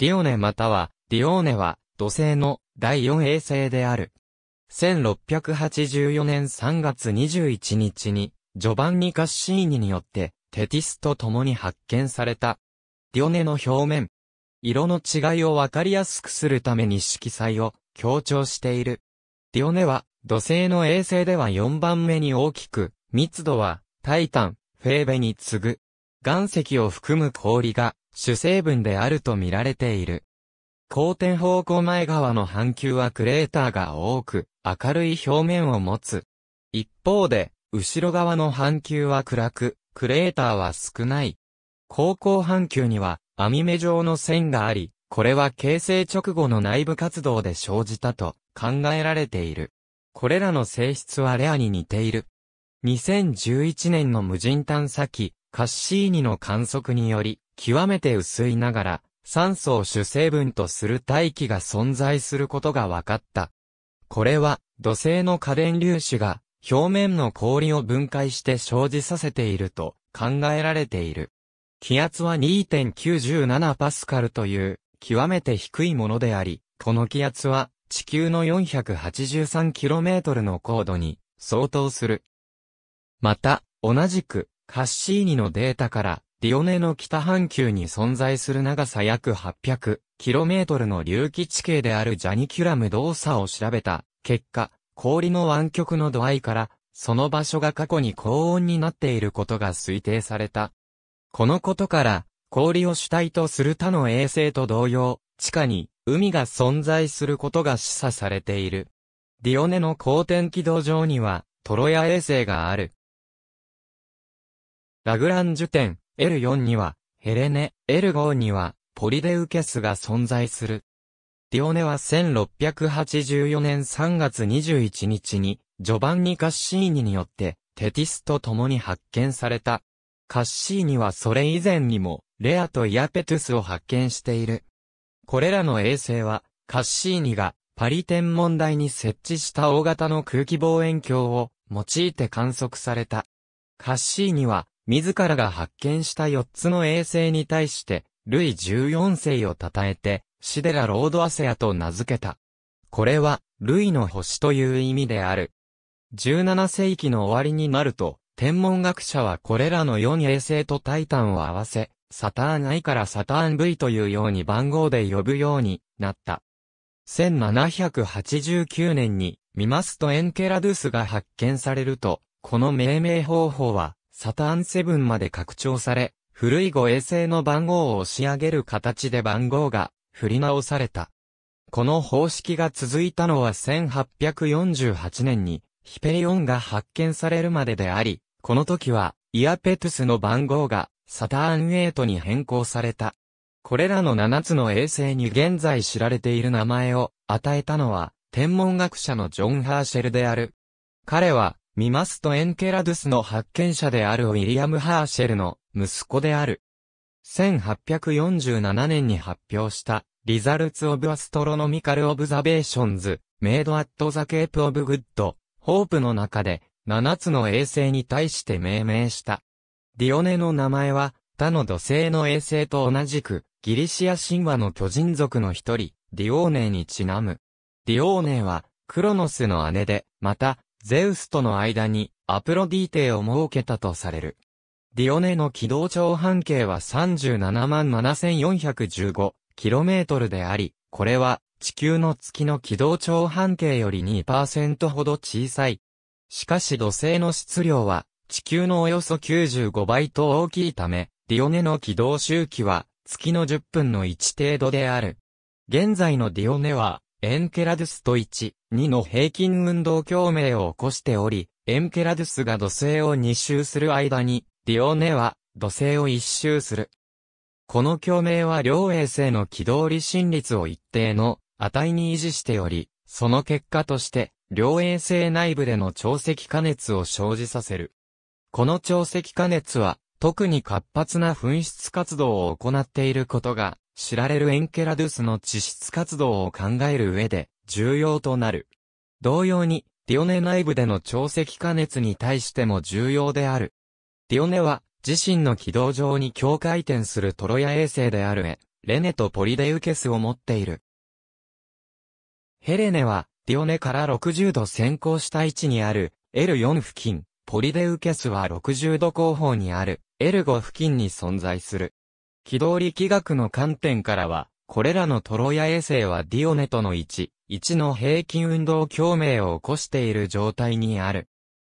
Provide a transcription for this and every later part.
ディオネまたは、ディオーネは、土星の第四衛星である。1684年3月21日に、ジョバンニ・カッシーニによって、テティスと共に発見された。ディオネの表面。色の違いをわかりやすくするために色彩を強調している。ディオネは土星の衛星では4番目に大きく、密度はタイタン、フェーベに次ぐ。岩石を含む氷が主成分であると見られている。後天方向前側の半球はクレーターが多く、明るい表面を持つ。一方で、後ろ側の半球は暗く、クレーターは少ない。後校半球には、網目状の線があり、これは形成直後の内部活動で生じたと考えられている。これらの性質はレアに似ている。2011年の無人探査機、カッシーニの観測により、極めて薄いながら、酸素を主成分とする大気が存在することが分かった。これは、土星の家電粒子が、表面の氷を分解して生じさせていると考えられている。気圧は2 9 7パスカルという、極めて低いものであり、この気圧は、地球の 483km の高度に相当する。また、同じく、カッシーニのデータから、リオネの北半球に存在する長さ約 800km の隆起地形であるジャニキュラム動作を調べた結果、氷の湾曲の度合いから、その場所が過去に高温になっていることが推定された。このことから、氷を主体とする他の衛星と同様、地下に海が存在することが示唆されている。ディオネの公転軌道上には、トロヤ衛星がある。ラグランジュ点、L4 には、ヘレネ、L5 には、ポリデウケスが存在する。ディオネは1684年3月21日に、ジョバンニ・カッシーニによって、テティスと共に発見された。カッシーニはそれ以前にも、レアとイアペトゥスを発見している。これらの衛星は、カッシーニがパリ天文台に設置した大型の空気望遠鏡を用いて観測された。カッシーニは自らが発見した4つの衛星に対して、ルイ14世を称えて、シデラ・ロード・アセアと名付けた。これは、ルイの星という意味である。17世紀の終わりになると、天文学者はこれらの4衛星とタイタンを合わせ、サターン I からサターン V というように番号で呼ぶようになった。1789年に、ミマスとエンケラドゥスが発見されると、この命名方法はサターン7まで拡張され、古い護衛星の番号を押し上げる形で番号が振り直された。この方式が続いたのは1848年にヒペリオンが発見されるまでであり、この時はイアペトゥスの番号がサターン8に変更された。これらの7つの衛星に現在知られている名前を与えたのは天文学者のジョン・ハーシェルである。彼は見ますとエンケラドゥスの発見者であるウィリアム・ハーシェルの息子である。1847年に発表した、リザルツ・オブ・アストロノミカル・オブザベーションズ、メイド・アット・ザ・ケープ・オブ・グッド、ホープの中で、7つの衛星に対して命名した。ディオネの名前は、他の土星の衛星と同じく、ギリシア神話の巨人族の一人、ディオーネにちなむ。ディオーネは、クロノスの姉で、また、ゼウスとの間にアプロディーテを設けたとされる。ディオネの軌道長半径は 377,415km であり、これは地球の月の軌道長半径より2%ほど小さい。しかし土星の質量は地球のおよそ95倍と大きいため、ディオネの軌道周期は月の10分の1程度である。現在のディオネはエンケラドゥスト1、2の平均運動共鳴を起こしており、エンケラドゥスが土星を2周する間に、ディオネは土星を1周する。この共鳴は両衛星の軌道離心率を一定の値に維持しており、その結果として、両衛星内部での潮汐加熱を生じさせる。この潮汐加熱は、特に活発な噴出活動を行っていることが、知られるエンケラドゥスの地質活動を考える上で、重要となる。同様に、ディオネ内部での潮汐加熱に対しても重要である。ディオネは、自身の軌道上に境回転するトロヤ衛星であるエ、レネとポリデウケスを持っている。ヘレネは、ディオネから60度先行した位置にある L4 付近、ポリデウケスは60度後方にある L5 付近に存在する。軌道力学の観点からは、これらのトロヤ衛星はディオネとの位置、1の平均運動共鳴を起こしている状態にある。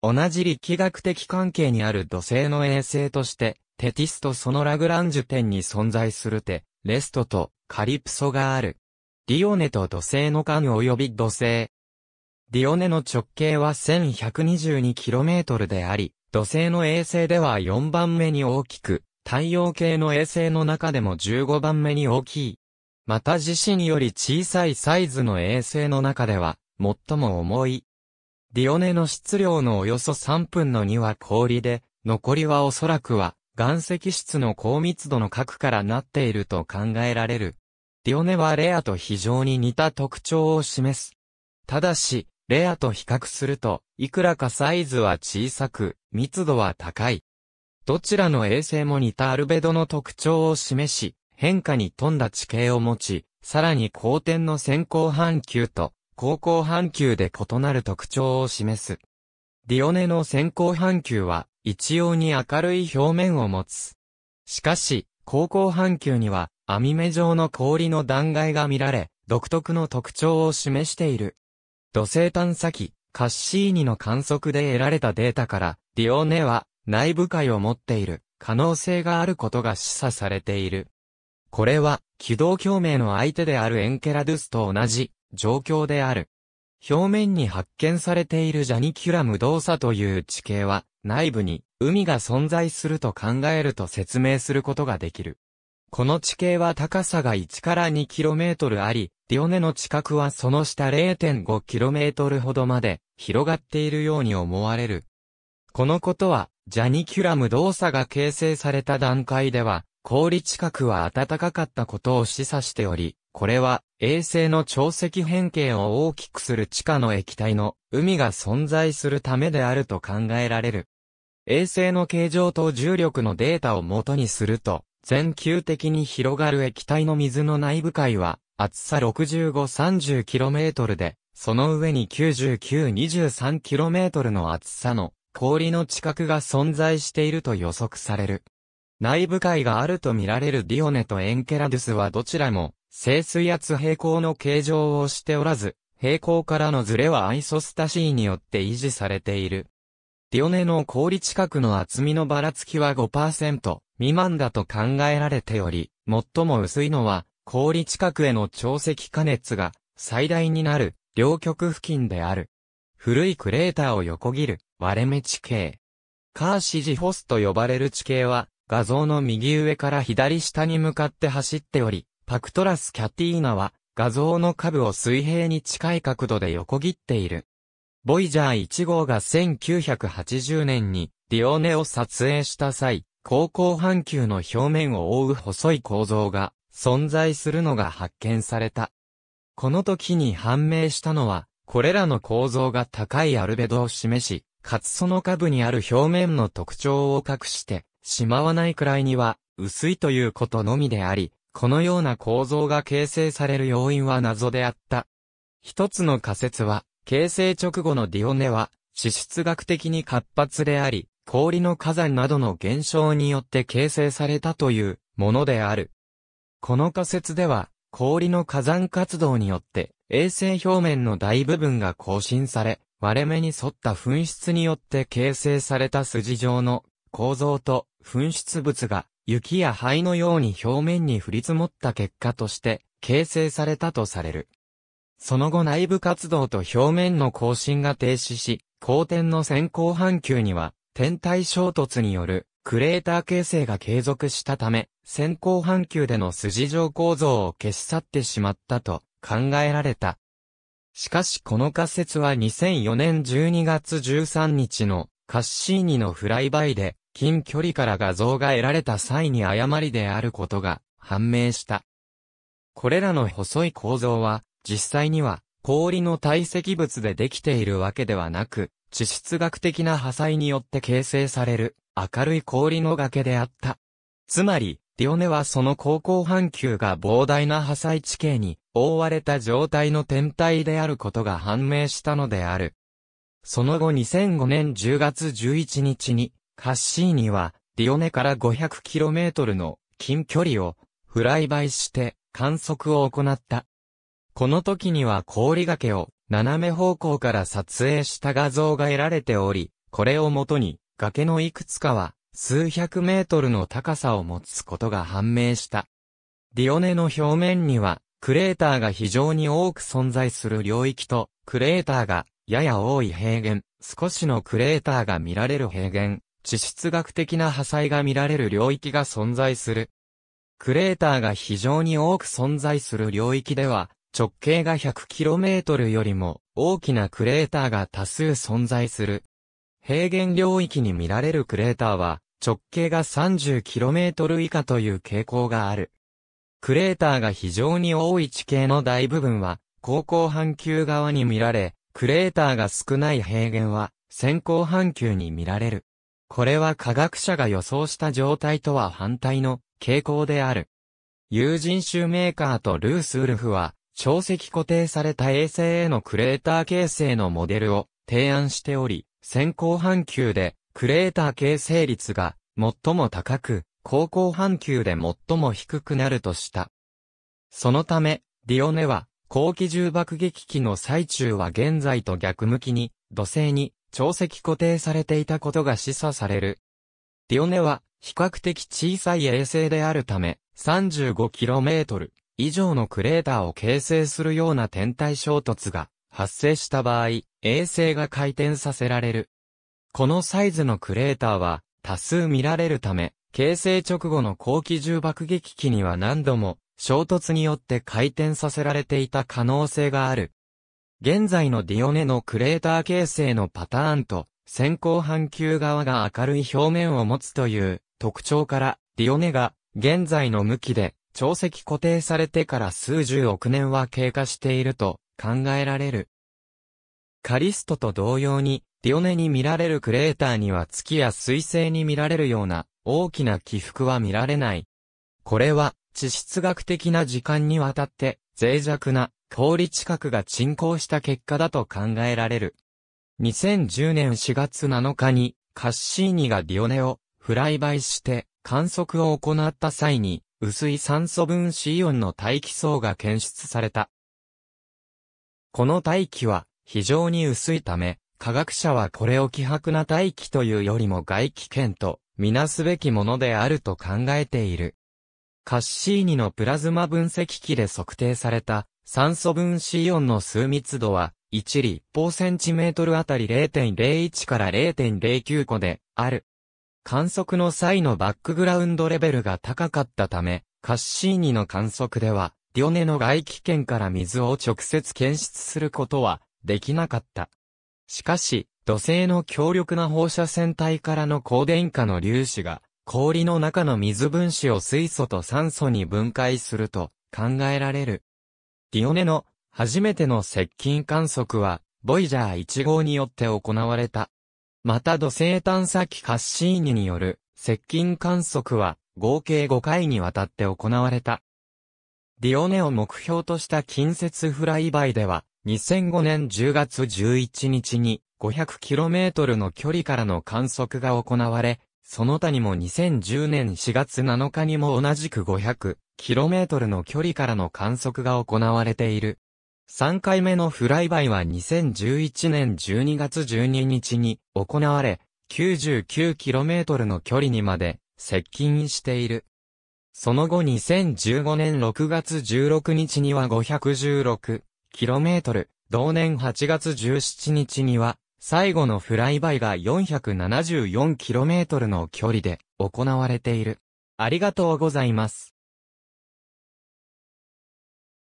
同じ力学的関係にある土星の衛星として、テティスとそのラグランジュ点に存在するテ、レストとカリプソがある。ディオネと土星の間及び土星。ディオネの直径は 1122km であり、土星の衛星では4番目に大きく、太陽系の衛星の中でも15番目に大きい。また自身より小さいサイズの衛星の中では、最も重い。ディオネの質量のおよそ3分の2は氷で、残りはおそらくは、岩石質の高密度の核からなっていると考えられる。ディオネはレアと非常に似た特徴を示す。ただし、レアと比較すると、いくらかサイズは小さく、密度は高い。どちらの衛星も似たアルベドの特徴を示し、変化に富んだ地形を持ち、さらに光天の先行半球と後行半球で異なる特徴を示す。ディオネの先行半球は一様に明るい表面を持つ。しかし、後行半球には網目状の氷の断崖が見られ、独特の特徴を示している。土星探査機、カッシーニの観測で得られたデータから、ディオネは内部界を持っている可能性があることが示唆されている。これは、軌道共鳴の相手であるエンケラドゥスと同じ状況である。表面に発見されているジャニキュラム動作という地形は、内部に海が存在すると考えると説明することができる。この地形は高さが1から 2km あり、リオネの近くはその下 0.5km ほどまで広がっているように思われる。このことは、ジャニキュラム動作が形成された段階では、氷近くは暖かかったことを示唆しており、これは衛星の潮汐変形を大きくする地下の液体の海が存在するためであると考えられる。衛星の形状と重力のデータを元にすると、全球的に広がる液体の水の内部海は、厚さ 65-30km で、その上に 99-23km の厚さの氷の地殻が存在していると予測される。内部界があると見られるディオネとエンケラドゥスはどちらも、静水圧平行の形状をしておらず、平行からのズレはアイソスタシーによって維持されている。ディオネの氷近くの厚みのばらつきは5%未満だと考えられており、最も薄いのは氷近くへの潮積加熱が最大になる両極付近である。古いクレーターを横切る割れ目地形。カーシジホスと呼ばれる地形は画像の右上から左下に向かって走っており、パクトラス・キャティーナは画像の下部を水平に近い角度で横切っている。ボイジャー1号が1980年にディオネを撮影した際、高校半球の表面を覆う細い構造が存在するのが発見された。この時に判明したのは、これらの構造が高いアルベドを示し、かつその下部にある表面の特徴を隠して、しまわないくらいには、薄いということのみであり、このような構造が形成される要因は謎であった。一つの仮説は、形成直後のディオネは、地質学的に活発であり、氷の火山などの現象によって形成されたというものである。この仮説では、氷の火山活動によって、衛星表面の大部分が更新され、割れ目に沿った噴出によって形成された筋状の構造と噴出物が雪や灰のように表面に降り積もった結果として形成されたとされる。その後内部活動と表面の更新が停止し、光天の先行半球には天体衝突によるクレーター形成が継続したため、先行半球での筋状構造を消し去ってしまったと考えられた。しかしこの仮説は2004年12月13日のカッシーニのフライバイで近距離から画像が得られた際に誤りであることが判明した。これらの細い構造は、実際には氷の堆積物でできているわけではなく、地質学的な破砕によって形成される明るい氷の崖であった。つまり、ディオネはその高校半球が膨大な破砕地形に覆われた状態の天体であることが判明したのである。その後2005年10月11日にカッシーニは、ディオネから 500km の近距離をフライバイして観測を行った。この時には氷崖を斜め方向から撮影した画像が得られており、これをもとに崖のいくつかは数百メートルの高さを持つことが判明した。ディオネの表面にはクレーターが非常に多く存在する領域とクレーターがやや多い平原、少しのクレーターが見られる平原、地質学的な破砕が見られる領域が存在する。クレーターが非常に多く存在する領域では、直径が 100km よりも大きなクレーターが多数存在する。平原領域に見られるクレーターは、直径が 30km 以下という傾向がある。クレーターが非常に多い地形の大部分は、高校半球側に見られ、クレーターが少ない平原は、先行半球に見られる。これは科学者が予想した状態とは反対の傾向である。有人種メーカーとルースウルフは、超石固定された衛星へのクレーター形成のモデルを提案しており、先行半球でクレーター形成率が最も高く、後行半球で最も低くなるとした。そのため、ディオネは、後期重爆撃機の最中は現在と逆向きに、土星に潮石固定されていたことが示唆される。ディオネは比較的小さい衛星であるため 35km 以上のクレーターを形成するような天体衝突が発生した場合、衛星が回転させられる。このサイズのクレーターは多数見られるため、形成直後の高機銃爆撃機には何度も衝突によって回転させられていた可能性がある。現在のディオネのクレーター形成のパターンと、先行半球側が明るい表面を持つという特徴から、ディオネが現在の向きで潮汐固定されてから数十億年は経過していると考えられる。カリストと同様に、ディオネに見られるクレーターには月や水星に見られるような大きな起伏は見られない。これは地質学的な時間にわたって脆弱な氷近くが沈降した結果だと考えられる。2010年4月7日にカッシーニがディオネをフライバイして観測を行った際に薄い酸素分子イオンの大気層が検出された。この大気は非常に薄いため、科学者はこれを希薄な大気というよりも外気圏とみなすべきものであると考えている。カッシーニのプラズマ分析機で測定された酸素分子イオンの数密度は、1立方センチメートルあたり0.01から0.09個で、ある。観測の際のバックグラウンドレベルが高かったため、カッシーニの観測では、リィオネの外気圏から水を直接検出することは、できなかった。しかし、土星の強力な放射線体からの高電荷の粒子が、氷の中の水分子を水素と酸素に分解すると、考えられる。ディオネの初めての接近観測は、ボイジャー1号によって行われた。また土星探査機カッシーニによる接近観測は合計5回にわたって行われた。ディオネを目標とした近接フライバイでは2005年10月11日に 500km の距離からの観測が行われ、その他にも2010年4月7日にも同じく 500km の距離からの観測が行われている。3回目のフライバイは2011年12月12日に行われ、99km の距離にまで接近している。その後2015年6月16日には 516km、同年8月17日には最後のフライバイが 474km の距離で行われている。ありがとうございます。